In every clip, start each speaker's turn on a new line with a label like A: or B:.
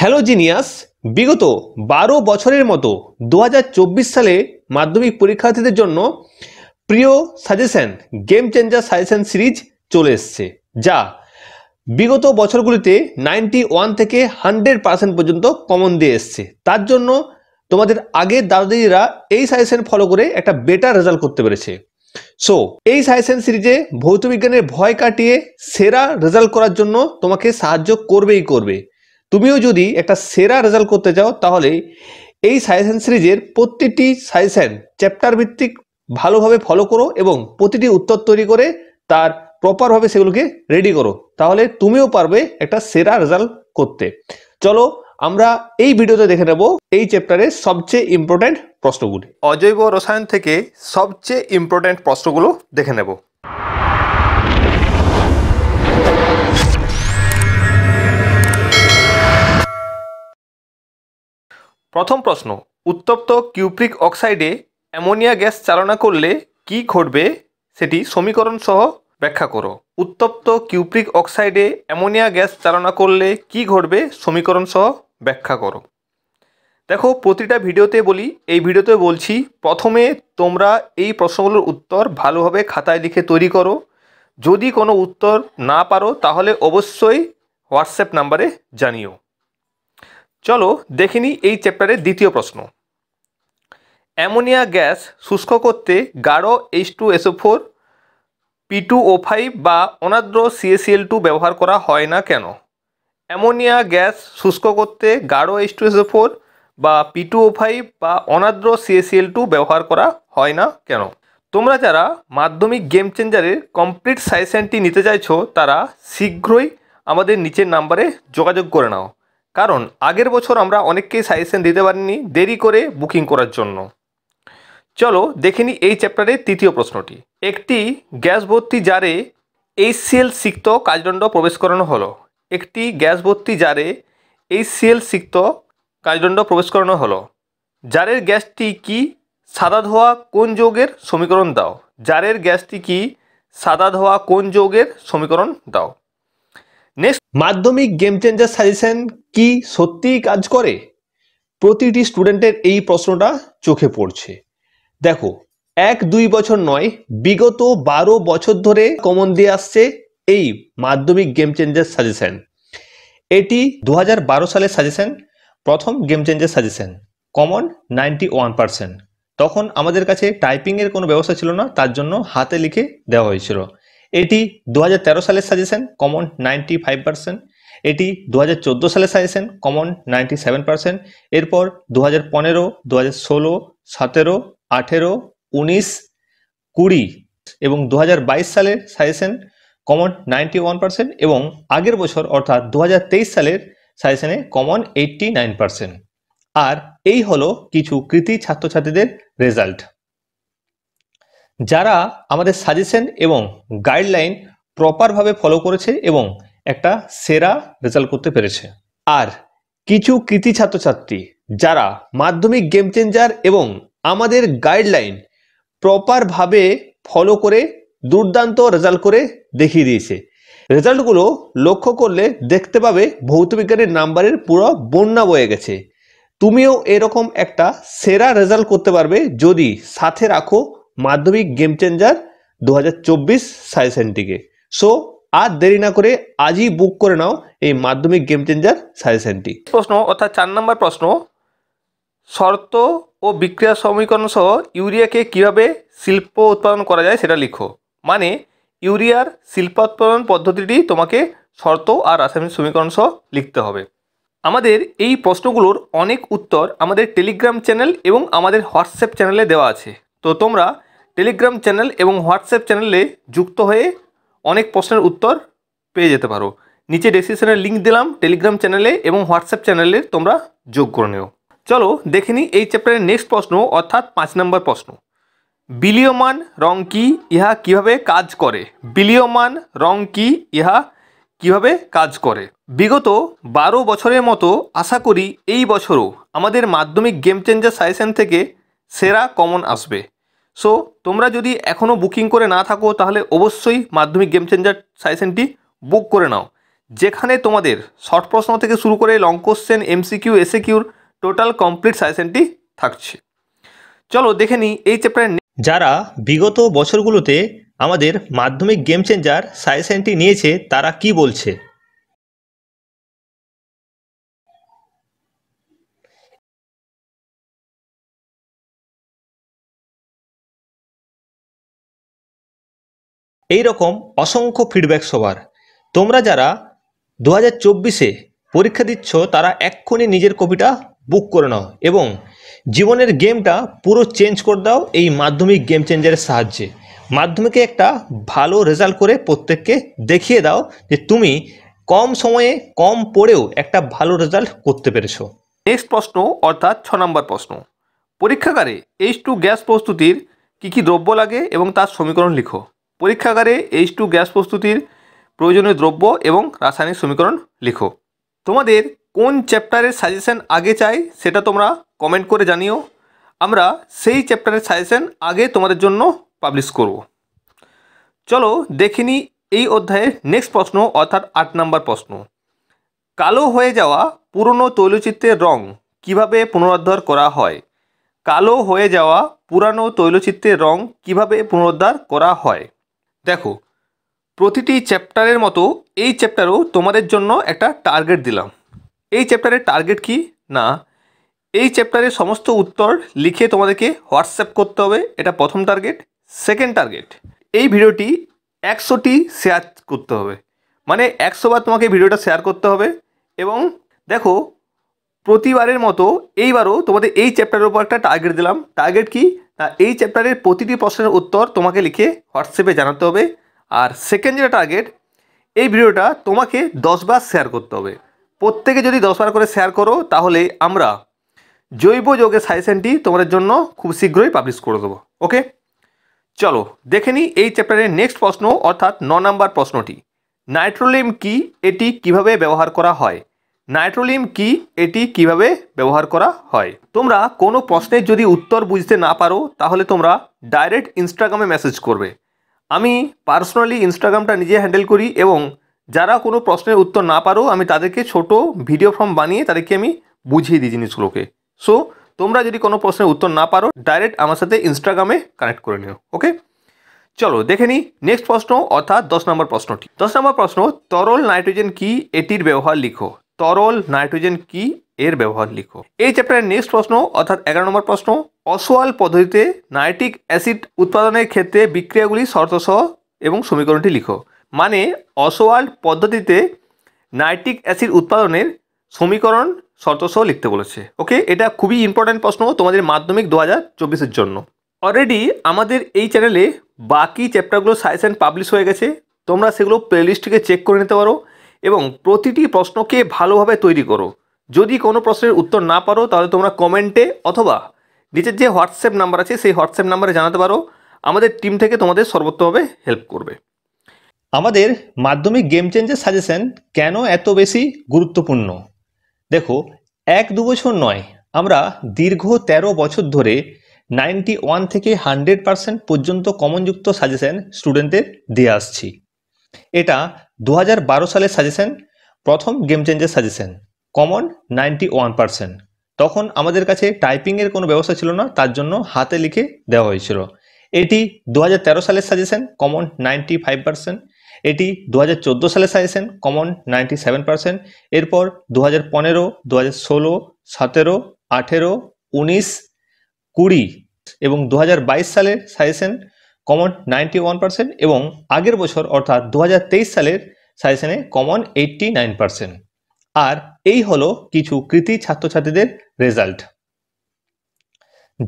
A: hello genius বিগত বারো বছরের মতো দু সালে মাধ্যমিক পরীক্ষার্থীদের জন্য প্রিয় suggestion game changer suggestion series চলে এসছে যা বিগত বছরগুলিতে নাইনটি ওয়ান থেকে হান্ড্রেড পার্সেন্ট পর্যন্ত কমন দিয়ে এসছে তার জন্য তোমাদের আগের দাদাদিরা এই সাজেশন ফলো করে একটা বেটার রেজাল্ট করতে পেরেছে সো এই সাজেশন সিরিজে ভৌতবিজ্ঞানের ভয় কাটিয়ে সেরা রেজাল্ট করার জন্য তোমাকে সাহায্য করবেই করবে তুমিও যদি একটা সেরা রেজাল্ট করতে চাও তাহলে এই সাজেশন সিরিজের প্রতিটি সাজেশন চ্যাপ্টার ভিত্তিক ভালোভাবে ফলো করো এবং প্রতিটি উত্তর তৈরি করে তার প্রপারভাবে সেগুলোকে রেডি করো তাহলে তুমিও পারবে একটা সেরা রেজাল্ট করতে চলো আমরা এই ভিডিওতে দেখে নেব এই চ্যাপ্টারের সবচেয়ে ইম্পর্ট্যান্ট প্রশ্নগুলি অজৈব রসায়ন থেকে সবচেয়ে ইম্পর্ট্যান্ট প্রশ্নগুলো দেখে নেব প্রথম প্রশ্ন উত্তপ্ত কিউপ্রিক অক্সাইডে অ্যামোনিয়া গ্যাস চালনা করলে কি ঘটবে সেটি সমীকরণ সহ ব্যাখ্যা করো উত্তপ্ত কিউপ্রিক অক্সাইডে অ্যামোনিয়া গ্যাস চালনা করলে কি ঘটবে সমীকরণ সহ ব্যাখ্যা করো দেখো প্রতিটা ভিডিওতে বলি এই ভিডিওতে বলছি প্রথমে তোমরা এই প্রশ্নগুলোর উত্তর ভালোভাবে খাতায় লিখে তৈরি করো যদি কোনো উত্তর না পারো তাহলে অবশ্যই হোয়াটসঅ্যাপ নাম্বারে জানিও চলো দেখে এই চ্যাপ্টারের দ্বিতীয় প্রশ্ন অ্যামোনিয়া গ্যাস শুষ্ক করতে গাঢ় H two S O four P two O five বা অনাদ্র সিএসিএল টু ব্যবহার করা হয় না কেন অ্যামোনিয়া গ্যাস শুষ্ক করতে গাঢ় এইচ টু এসও ফোর বা পি টু ও ফাইভ বা অনাদ্র সিএসিএল টু ব্যবহার করা হয় না কেন তোমরা যারা মাধ্যমিক গেম চেঞ্জারের কমপ্লিট সাজেশনটি নিতে চাইছো তারা শীঘ্রই আমাদের নিচের নাম্বারে যোগাযোগ করে নাও কারণ আগের বছর আমরা অনেককেই সাজেশন দিতে পারিনি দেরি করে বুকিং করার জন্য চলো দেখে নিই এই চ্যাপ্টারের তৃতীয় প্রশ্নটি একটি গ্যাস ভর্তি জারে এইচসিএল সিক্ত কাজদণ্ড প্রবেশ করানো হলো একটি গ্যাস ভর্তি জারে এইচসিএল সিক্ত কাজদণ্ড প্রবেশ করানো হলো জারের গ্যাসটি কি সাদা ধোয়া কোন যোগের সমীকরণ দাও জারের গ্যাসটি কি সাদা ধোয়া কোন যোগের সমীকরণ দাও নেক্সট মাধ্যমিক গেম চেঞ্জার সাজেশন কি সত্যিই কাজ করে প্রতিটি স্টুডেন্টের এই প্রশ্নটা চোখে পড়ছে দেখো এক দুই বছর নয় বিগত বারো বছর ধরে কমন দিয়ে আসছে এই মাধ্যমিক গেম চেঞ্জের সাজেশন এটি দু হাজার সালের সাজেশন প্রথম গেম চেঞ্জের suggestion common ninety one percent তখন আমাদের কাছে টাইপিংয়ের কোনো ব্যবস্থা ছিল না তার জন্য হাতে লিখে দেওয়া হয়েছিল এটি দু সালের suggestion common ninety five percent এটি দু সালে suggestion common ninety seven percent এরপর দু হাজার পনেরো দু হাজার ষোলো সতেরো আঠেরো উনিশ কুড়ি এবং দু হাজার সালের suggestion common ninety one percent এবং আগের বছর অর্থাৎ দু সালের সাজেশনে কমন এইটটি নাইন পার্সেন্ট আর এই হলো কিছু কৃতি ছাত্রছাত্রীদের রেজাল্ট যারা আমাদের সাজেশন এবং গাইডলাইন প্রপারভাবে ফলো করেছে এবং একটা সেরা রেজাল্ট করতে পেরেছে আর কিছু কৃতি ছাত্রছাত্রী যারা মাধ্যমিক গেম চেঞ্জার এবং আমাদের গাইডলাইন প্রপারভাবে ফলো করে দুর্দান্ত রেজাল্ট করে দেখিয়ে দিয়েছে রেজাল্টগুলো লক্ষ্য করলে দেখতে পাবে ভৌতবিজ্ঞানের নাম্বারের পুরো বন্যা বয়ে গেছে তুমিও এরকম একটা সেরা রেজাল্ট করতে পারবে যদি সাথে রাখো মাধ্যমিক গেম চেঞ্জার দু হাজার চব্বিশ সাইসেন্টিকে সো আর দেরি না করে আজই বুক করে নাও এই মাধ্যমিক গেম চেঞ্জার সাজেশনটি প্রশ্ন অর্থাৎ চার নম্বর প্রশ্ন শর্ত ও বিক্রিয়া সমীকরণ সহ ইউরিয়াকে কিভাবে শিল্প উৎপাদন করা যায় সেটা লিখো মানে ইউরিয়ার শিল্প উৎপাদন পদ্ধতিটি তোমাকে শর্ত আর রাসায়নিক সমীকরণ সহ লিখতে হবে আমাদের এই প্রশ্নগুলোর অনেক উত্তর আমাদের টেলিগ্রাম চ্যানেল এবং আমাদের হোয়াটসঅ্যাপ চ্যানেলে দেওয়া আছে তো তোমরা টেলিগ্রাম চ্যানেল এবং হোয়াটসঅ্যাপ চ্যানেলে যুক্ত হয়ে অনেক প্রশ্নের উত্তর পেয়ে যেতে পারো নিচে ডেসক্রিপশনের লিঙ্ক দিলাম টেলিগ্রাম চ্যানেলে এবং হোয়াটসঅ্যাপ চ্যানেলে তোমরা যোগ করে নিও চলো দেখে নিই এই চ্যাপ্টারের নেক্সট প্রশ্ন অর্থাৎ পাঁচ নম্বর প্রশ্ন বিলীয়মান রং কি ইহা কিভাবে কাজ করে বিলীয়মান রং কি ইহা কিভাবে কাজ করে বিগত বারো বছরের মতো আশা করি এই বছরও আমাদের মাধ্যমিক গেম চেঞ্জার সাজেশন থেকে সেরা কমন আসবে সো তোমরা যদি এখনও বুকিং করে না থাকো তাহলে অবশ্যই মাধ্যমিক গেম চেঞ্জার সাইসেনটি বুক করে নাও যেখানে তোমাদের শর্ট প্রশ্ন থেকে শুরু করে লং কোশ্চেন এমসিকিউ এসে কিউর টোটাল কমপ্লিট সাইসেনটি থাকছে চলো দেখে নিই এই চ্যাপ্টার যারা বিগত বছরগুলোতে আমাদের মাধ্যমিক গেম চেঞ্জার সাইসেনটি নিয়েছে তারা কি বলছে এই রকম অসংখ্য ফিডব্যাক সবার তোমরা যারা দু হাজার চব্বিশে পরীক্ষা দিচ্ছ তারা এক্ষুনি নিজের কপিটা বুক করে নাও এবং জীবনের গেমটা পুরো চেঞ্জ করে দাও এই মাধ্যমিক গেম চেঞ্জারের সাহায্যে মাধ্যমিকে একটা ভালো রেজাল্ট করে প্রত্যেককে দেখিয়ে দাও যে তুমি কম সময়ে কম পড়েও একটা ভালো রেজাল্ট করতে পেরেছো নেক্সট প্রশ্ন অর্থাৎ ছ নম্বর প্রশ্ন পরীক্ষাগারে এইচ টু গ্যাস প্রস্তুতির কী কী দ্রব্য লাগে এবং তার সমীকরণ লিখো পরীক্ষাগারে এইচ টু গ্যাস প্রস্তুতির প্রয়োজনীয় দ্রব্য এবং রাসায়নিক সমীকরণ লিখো তোমাদের কোন চ্যাপ্টারের সাজেশান আগে চাই সেটা তোমরা কমেন্ট করে জানিও আমরা সেই চ্যাপ্টারের সাজেশান আগে তোমাদের জন্য পাবলিশ করব চলো দেখিনি এই অধ্যায়ের নেক্সট প্রশ্ন অর্থাৎ আট নম্বর প্রশ্ন কালো হয়ে যাওয়া পুরনো তৈলচিত্রের রং কিভাবে পুনরুদ্ধার করা হয় কালো হয়ে যাওয়া পুরানো তৈলচিত্রের রং কিভাবে পুনরুদ্ধার করা হয় দেখো প্রতিটি চ্যাপ্টারের মতো এই চ্যাপ্টারও তোমাদের জন্য একটা টার্গেট দিলাম এই চ্যাপ্টারের টার্গেট কি না এই চ্যাপ্টারের সমস্ত উত্তর লিখে তোমাদেরকে হোয়াটসঅ্যাপ করতে হবে এটা প্রথম টার্গেট সেকেন্ড টার্গেট এই ভিডিওটি একশোটি শেয়ার করতে হবে মানে একশোবার তোমাকে ভিডিওটা শেয়ার করতে হবে এবং দেখো প্রতিবারের মতো এইবারও তোমাদের এই চ্যাপ্টারের উপর একটা টার্গেট দিলাম টার্গেট কি তা এই চ্যাপ্টারের প্রতিটি প্রশ্নের উত্তর তোমাকে লিখে হোয়াটসঅ্যাপে জানাতে হবে আর সেকেন্ড যেটা টার্গেট এই ভিডিওটা তোমাকে দশবার শেয়ার করতে হবে প্রত্যেকে যদি দশবার করে শেয়ার করো তাহলে আমরা জৈব যোগের সাজেশনটি তোমাদের জন্য খুব শীঘ্রই পাবলিশ করে দেবো ওকে চলো দেখে নিই এই চ্যাপ্টারের নেক্সট প্রশ্ন অর্থাৎ ন নাম্বার প্রশ্নটি নাইট্রোলিম কি এটি কিভাবে ব্যবহার করা হয় নাইট্রোলিম কি এটি কিভাবে ব্যবহার করা হয় তোমরা কোনো প্রশ্নের যদি উত্তর বুঝতে না পারো তাহলে তোমরা ডাইরেক্ট ইনস্টাগ্রামে মেসেজ করবে আমি পার্সোনালি ইনস্টাগ্রামটা নিজে হ্যান্ডেল করি এবং যারা কোনো প্রশ্নের উত্তর না পারো আমি তাদেরকে ছোট ভিডিও ফর্ম বানিয়ে তাদেরকে আমি বুঝিয়ে দিই জিনিসগুলোকে সো তোমরা যদি কোনো প্রশ্নের উত্তর না পারো ডাইরেক্ট আমার সাথে ইনস্টাগ্রামে কানেক্ট করে নিও ওকে চলো দেখে নিই নেক্সট প্রশ্ন অর্থাৎ দশ নম্বর প্রশ্নটি দশ নম্বর প্রশ্ন তরল নাইট্রোজেন কি এটির ব্যবহার লিখো তরল নাইট্রোজেন কি এর ব্যবহার লিখো এই চ্যাপ্টারের নেক্সট প্রশ্ন অর্থাৎ এগারো নম্বর প্রশ্ন অসোয়াল পদ্ধতিতে নাইট্রিক অ্যাসিড উৎপাদনের ক্ষেত্রে বিক্রিয়াগুলি শর্তসহ এবং সমীকরণটি লিখো মানে অসোয়াল পদ্ধতিতে নাইট্রিক অ্যাসিড উৎপাদনের সমীকরণ শর্তসহ লিখতে বলেছে ওকে এটা খুবই ইম্পর্ট্যান্ট প্রশ্ন তোমাদের মাধ্যমিক দু হাজার চব্বিশের জন্য অলরেডি আমাদের এই চ্যানেলে বাকি চ্যাপ্টারগুলো সাইস অ্যান্ড পাবলিশ হয়ে গেছে তোমরা সেগুলো প্লেলিস্টকে চেক করে নিতে পারো এবং প্রতিটি প্রশ্নকে ভালোভাবে তৈরি করো যদি কোনো প্রশ্নের উত্তর না পারো তাহলে তোমরা কমেন্টে অথবা নিচের যে হোয়াটসঅ্যাপ নাম্বার আছে সেই হোয়াটসঅ্যাপ নাম্বারে জানাতে পারো আমাদের টিম থেকে তোমাদের সর্বোত্তভাবে হেল্প করবে আমাদের মাধ্যমিক গেম চেঞ্জের সাজেশন কেন এত বেশি গুরুত্বপূর্ণ দেখো এক দু বছর নয় আমরা দীর্ঘ ১৩ বছর ধরে নাইনটি ওয়ান থেকে হান্ড্রেড পার্সেন্ট পর্যন্ত কমনযুক্ত সাজেশন স্টুডেন্টদের দিয়ে আসছি এটা দু সালের সাজেশন প্রথম গেম চেঞ্জের সাজেশন কমন নাইনটি তখন আমাদের কাছে টাইপিংয়ের কোনো ব্যবস্থা ছিল না তার জন্য হাতে লিখে দেওয়া হয়েছিল এটি দু সালের সাজেশন কমন নাইনটি এটি দু সালের সাজেশন কমন নাইনটি এরপর দু হাজার পনেরো দু হাজার ষোলো সতেরো আঠেরো উনিশ কুড়ি এবং দু হাজার সালের suggestion common ninety one percent এবং আগের বছর অর্থাৎ দু সালের সাজেশনে কমন এইটটি নাইন পার্সেন্ট আর এই হলো কিছু কৃতি ছাত্রছাত্রীদের রেজাল্ট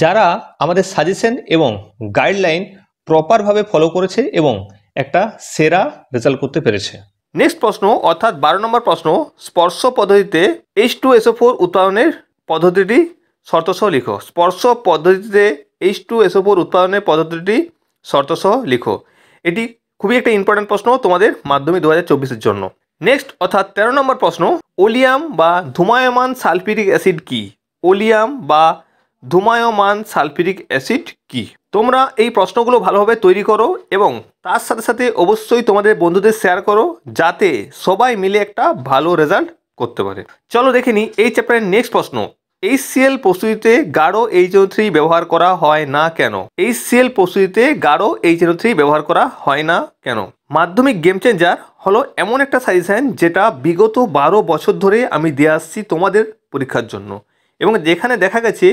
A: যারা আমাদের সাজেশন এবং গাইডলাইন প্রপারভাবে ফলো করেছে এবং একটা সেরা রেজাল্ট করতে পেরেছে নেক্সট প্রশ্ন অর্থাৎ বারো নম্বর প্রশ্ন স্পর্শ পদ্ধতিতে এইচ টু এসও ফোর উৎপাদনের পদ্ধতিটি শর্তসহ লিখো স্পর্শ পদ্ধতিতে এইচ টু এসও ফোর উৎপাদনের পদ্ধতিটি শর্তসহ লিখো এটি খুবই একটা ইম্পর্ট্যান্ট প্রশ্ন তোমাদের মাধ্যমিক দু হাজার জন্য নেক্সট অর্থাৎ তেরো নম্বর প্রশ্ন ওলিয়াম বা ধুমায়মান সালফিরিক অ্যাসিড কি ওলিয়াম বা ধুমায়মান সালফিরিক অ্যাসিড কি তোমরা এই প্রশ্নগুলো ভালোভাবে তৈরি করো এবং তার সাথে সাথে অবশ্যই তোমাদের বন্ধুদের শেয়ার করো যাতে সবাই মিলে একটা ভালো রেজাল্ট করতে পারে চলো দেখে নিই এই চ্যাপ্টারের নেক্সট প্রশ্ন এইচসিএল প্রস্তুতিতে গাঢ় এইচ থ্রি ব্যবহার করা হয় না কেন এইচসিএল প্রস্তুতিতে গাঢ় এইচ থ্রি ব্যবহার করা হয় না কেন মাধ্যমিক গেম চেঞ্জার হলো এমন একটা সাজেশন যেটা বিগত বারো বছর ধরে আমি দিয়ে আসছি তোমাদের পরীক্ষার জন্য এবং যেখানে দেখা গেছে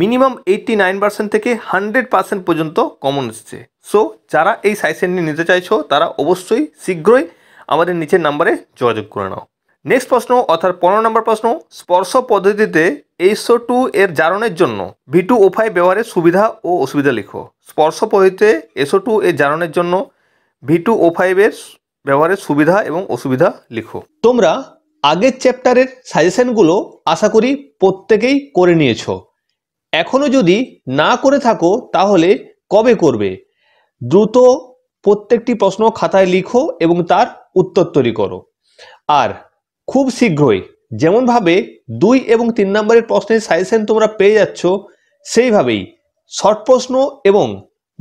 A: মিনিমাম এইটটি নাইন পার্সেন্ট থেকে হান্ড্রেড পার্সেন্ট পর্যন্ত কমন এসছে সো যারা এই সাজেশনটি নিতে চাইছো তারা অবশ্যই শীঘ্রই আমাদের নিচের নাম্বারে যোগাযোগ করে নাও নেক্সট প্রশ্ন অর্থাৎ পনেরো নম্বর প্রশ্ন স্পর্শ পদ্ধতিতে এইসো টু এর জারণের জন্য ভি টু ও ফাইভ ব্যবহারের সুবিধা ও অসুবিধা লিখো স্পর্শ পদ্ধতিতে এসো টু এর জারণের জন্য ভি টু ও ফাইভের ব্যবহারের সুবিধা এবং অসুবিধা লিখো তোমরা আগের চ্যাপ্টারের সাজেশনগুলো আশা করি প্রত্যেকেই করে নিয়েছ এখনও যদি না করে থাকো তাহলে কবে করবে দ্রুত প্রত্যেকটি প্রশ্ন খাতায় লিখো এবং তার উত্তর তৈরি করো আর খুব শীঘ্রই যেমনভাবে দুই এবং তিন নম্বরের প্রশ্নের সাজেশন তোমরা পেয়ে যাচ্ছ সেইভাবেই শর্ট প্রশ্ন এবং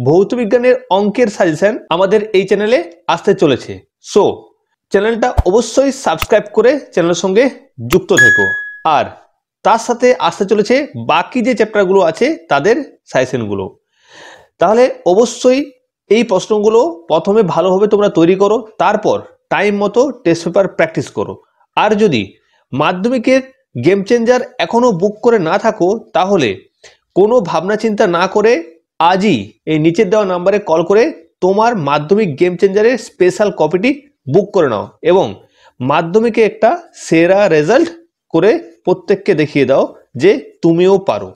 A: ভৌতবিজ্ঞানের অঙ্কের সাজেশন আমাদের এই চ্যানেলে আসতে চলেছে সো চ্যানেলটা অবশ্যই সাবস্ক্রাইব করে চ্যানেলের সঙ্গে যুক্ত থেকো আর তার সাথে আসতে চলেছে বাকি যে চ্যাপ্টারগুলো আছে তাদের সাজেশনগুলো তাহলে অবশ্যই এই প্রশ্নগুলো প্রথমে ভালোভাবে তোমরা তৈরি করো তারপর টাইম মতো টেস্ট পেপার প্র্যাকটিস করো আর যদি মাধ্যমিকের গেম চেঞ্জার এখনও বুক করে না থাকো তাহলে কোনো ভাবনা চিন্তা না করে আজই এই নিচের দেওয়া নাম্বারে কল করে তোমার মাধ্যমিক গেম চেঞ্জারের স্পেশাল কপিটি বুক করে নাও এবং মাধ্যমিকে একটা সেরা রেজাল্ট করে প্রত্যেককে দেখিয়ে দাও যে তুমিও পারো